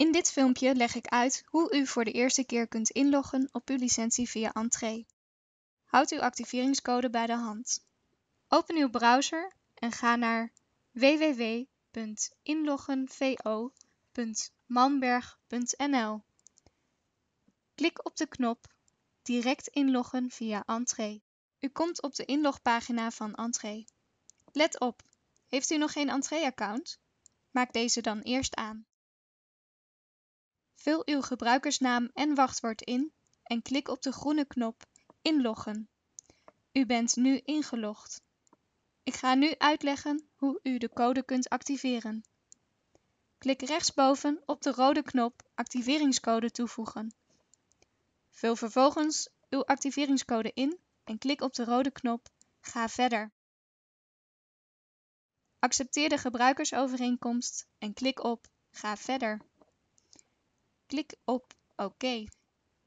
In dit filmpje leg ik uit hoe u voor de eerste keer kunt inloggen op uw licentie via Entree. Houd uw activeringscode bij de hand. Open uw browser en ga naar www.inloggenvo.manberg.nl. Klik op de knop Direct inloggen via Entree. U komt op de inlogpagina van Entree. Let op, heeft u nog geen Entree-account? Maak deze dan eerst aan. Vul uw gebruikersnaam en wachtwoord in en klik op de groene knop Inloggen. U bent nu ingelogd. Ik ga nu uitleggen hoe u de code kunt activeren. Klik rechtsboven op de rode knop Activeringscode toevoegen. Vul vervolgens uw activeringscode in en klik op de rode knop Ga verder. Accepteer de gebruikersovereenkomst en klik op Ga verder. Klik op OK.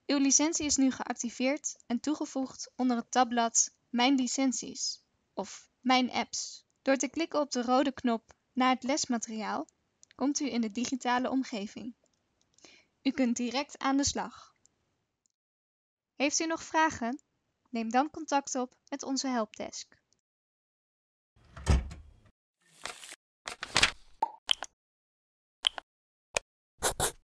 Uw licentie is nu geactiveerd en toegevoegd onder het tabblad Mijn licenties of Mijn apps. Door te klikken op de rode knop naar het lesmateriaal komt u in de digitale omgeving. U kunt direct aan de slag. Heeft u nog vragen? Neem dan contact op met onze helpdesk.